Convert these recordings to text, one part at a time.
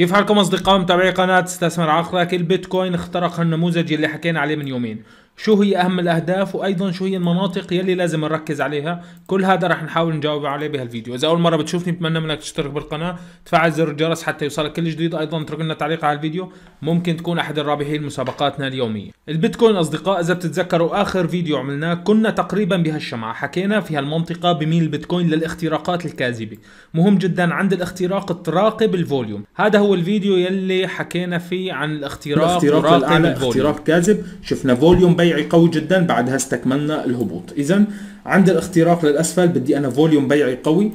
كيف حالكم اصدقاء متابعي قناه استثمر عقلك البيتكوين اخترق النموذج اللي حكينا عليه من يومين شو هي اهم الاهداف وايضا شو هي المناطق يلي لازم نركز عليها كل هذا رح نحاول نجاوب عليه بهالفيديو اذا اول مره بتشوفني بتمنى منك تشترك بالقناه تفعل زر الجرس حتى يوصلك كل جديد ايضا اترك لنا تعليق على الفيديو ممكن تكون احد الرابحين مسابقاتنا اليوميه البيتكوين اصدقاء اذا بتتذكروا اخر فيديو عملناه كنا تقريبا بهالشمعه حكينا في هالمنطقه بميل البيتكوين للاختراقات الكاذبه مهم جدا عند الاختراق تراقب الفوليوم هذا هو الفيديو يلي حكينا فيه عن الاختراق, الاختراق الاعلى الفوليوم اختراق كاذب شفنا فوليوم بي بيعي قوي جدا بعدها استكملنا الهبوط اذا عند الاختراق للاسفل بدي انا فوليوم بيعي قوي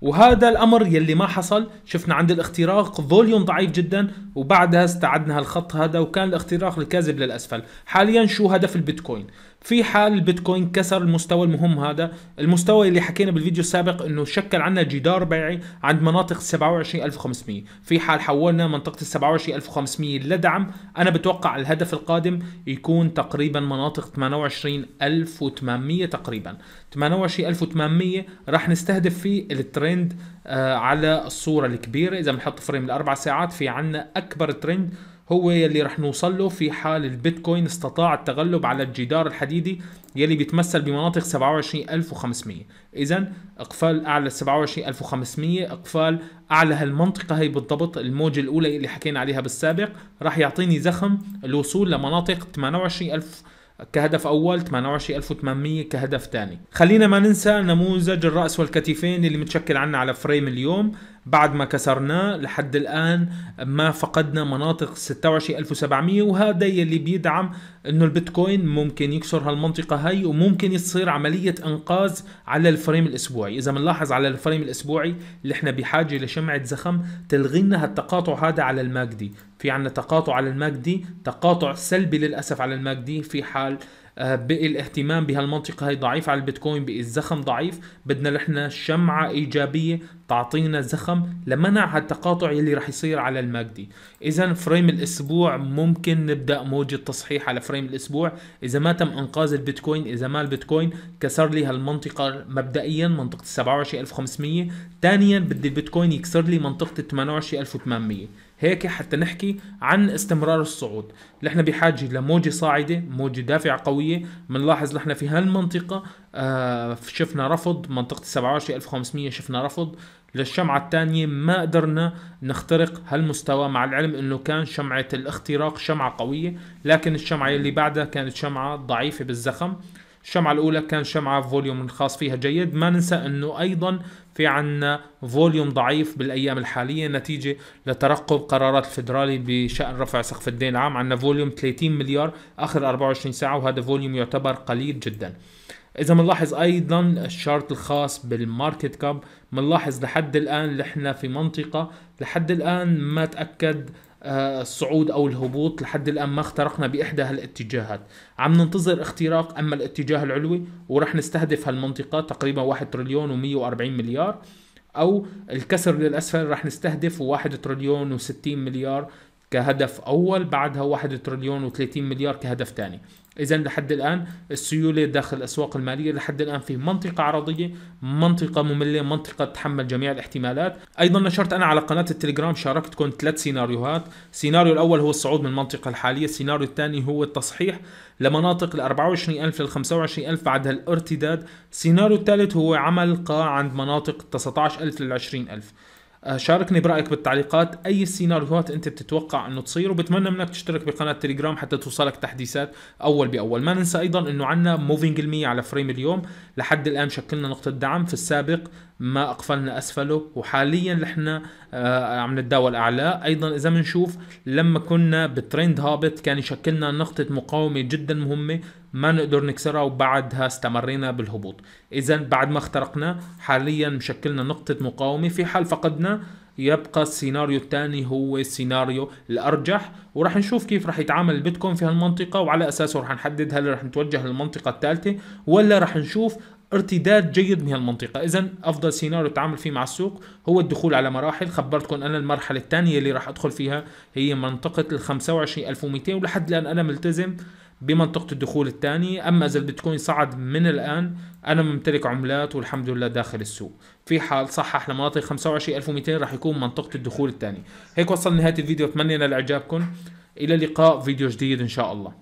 وهذا الامر يلي ما حصل شفنا عند الاختراق فوليوم ضعيف جدا وبعدها استعدنا هالخط هذا وكان الاختراق الكاذب للاسفل حاليا شو هدف البيتكوين في حال البيتكوين كسر المستوى المهم هذا المستوى اللي حكينا بالفيديو السابق انه شكل عنا جدار بيعي عند مناطق 27500 في حال حولنا منطقة 27500 لدعم انا بتوقع الهدف القادم يكون تقريبا مناطق 28800 تقريبا 28800 راح نستهدف فيه الترند آه، على الصورة الكبيرة اذا بنحط فريم الاربع ساعات في عنا اكبر ترند هو يلي رح نوصل له في حال البيتكوين استطاع التغلب على الجدار الحديدي يلي بيتمثل بمناطق 27500 اذا اقفال اعلى 27500 اقفال اعلى هالمنطقه هي بالضبط الموجه الاولى اللي حكينا عليها بالسابق راح يعطيني زخم الوصول لمناطق 28000 كهدف أول 28800 كهدف ثاني خلينا ما ننسى نموذج الرأس والكتفين اللي متشكل عنا على فريم اليوم بعد ما كسرناه لحد الآن ما فقدنا مناطق 26700 وهذا يلي بيدعم انه البيتكوين ممكن يكسر هالمنطقة هاي وممكن يصير عملية انقاذ على الفريم الاسبوعي اذا بنلاحظ على الفريم الاسبوعي اللي احنا بحاجة لشمعة زخم تلغي لنا هالتقاطع هذا على الماجدي في عنا تقاطع على الماجدي تقاطع سلبي للأسف على الماجدي في حال آه، بقي الاهتمام بهالمنطقة هي ضعيف على البيتكوين بقي الزخم ضعيف بدنا نحن شمعة إيجابية تعطينا زخم لمنع هالتقاطع يلي رح يصير على الماجدي إذا فريم الأسبوع ممكن نبدأ موجة تصحيح على فريم الأسبوع إذا ما تم إنقاذ البيتكوين إذا ما البيتكوين كسر لي هالمنطقة مبدئيا منطقة 27500 ثانيا بدي البيتكوين يكسر لي منطقة 28800 هيك حتى نحكي عن استمرار الصعود نحن بحاجه لموجه صاعده موجه دافعه قويه بنلاحظ نحن في هالمنطقه آه شفنا رفض منطقه 27500 شفنا رفض للشمعة الثانية ما قدرنا نخترق هالمستوى مع العلم انه كان شمعة الاختراق شمعة قوية لكن الشمعة اللي بعدها كانت شمعة ضعيفة بالزخم الشمعة الأولى كان شمعة فوليوم خاص فيها جيد ما ننسى أنه أيضا في عنا فوليوم ضعيف بالأيام الحالية نتيجة لترقب قرارات الفدرالي بشأن رفع سقف الدين العام عنا فوليوم 30 مليار آخر 24 ساعة وهذا فوليوم يعتبر قليل جدا إذا بنلاحظ أيضا الشارت الخاص بالماركت كاب بنلاحظ لحد الآن نحن في منطقة لحد الآن ما تأكد آه، الصعود او الهبوط لحد الان ما اخترقنا باحدى هالاتجاهات عم ننتظر اختراق اما الاتجاه العلوي ورح نستهدف هالمنطقه تقريبا 1 تريليون و140 مليار او الكسر للاسفل رح نستهدف 1 تريليون و60 مليار كهدف اول بعدها 1 تريليون و30 مليار كهدف ثاني اذا لحد الان السيوله داخل الاسواق الماليه لحد الان في منطقه عرضيه منطقه ممله منطقه تحمل جميع الاحتمالات ايضا نشرت انا على قناه التليجرام شاركتكم ثلاث سيناريوهات السيناريو الاول هو الصعود من المنطقه الحاليه السيناريو الثاني هو التصحيح لمناطق ال 24000 لل 25000 بعدها الارتداد السيناريو الثالث هو عمل قاع عند مناطق 19000 لل 20000 آه، شاركني برايك بالتعليقات اي سيناريوهات انت بتتوقع انه تصير وبتمنى منك تشترك بقناه تليجرام حتى توصلك تحديثات اول باول ما ننسى ايضا انه عندنا موفينج المية على فريم اليوم لحد الان شكلنا نقطه دعم في السابق ما اقفلنا اسفله وحاليا نحن آه، عم نتداول اعلى ايضا اذا بنشوف لما كنا بترند هابط كان يشكلنا نقطه مقاومه جدا مهمه ما نقدر نكسرها وبعدها استمرينا بالهبوط اذا بعد ما اخترقنا حاليا مشكلنا نقطة مقاومة في حال فقدنا يبقى السيناريو الثاني هو السيناريو الارجح وراح نشوف كيف راح يتعامل البيتكوين في هالمنطقه وعلى اساسه راح نحدد هل راح نتوجه للمنطقه الثالثه ولا راح نشوف ارتداد جيد من هالمنطقة إذا أفضل سيناريو تعامل فيه مع السوق هو الدخول على مراحل خبرتكم أنا المرحلة الثانية اللي راح أدخل فيها هي منطقة ال 25200 ولحد الآن أنا ملتزم بمنطقة الدخول الثانية أما إذا البيتكوين صعد من الآن أنا ممتلك عملات والحمد لله داخل السوق في حال صحح لمناطق 25200 راح يكون منطقة الدخول الثانية هيك وصلنا نهاية الفيديو أتمنى ينال إعجابكم إلى اللقاء فيديو جديد إن شاء الله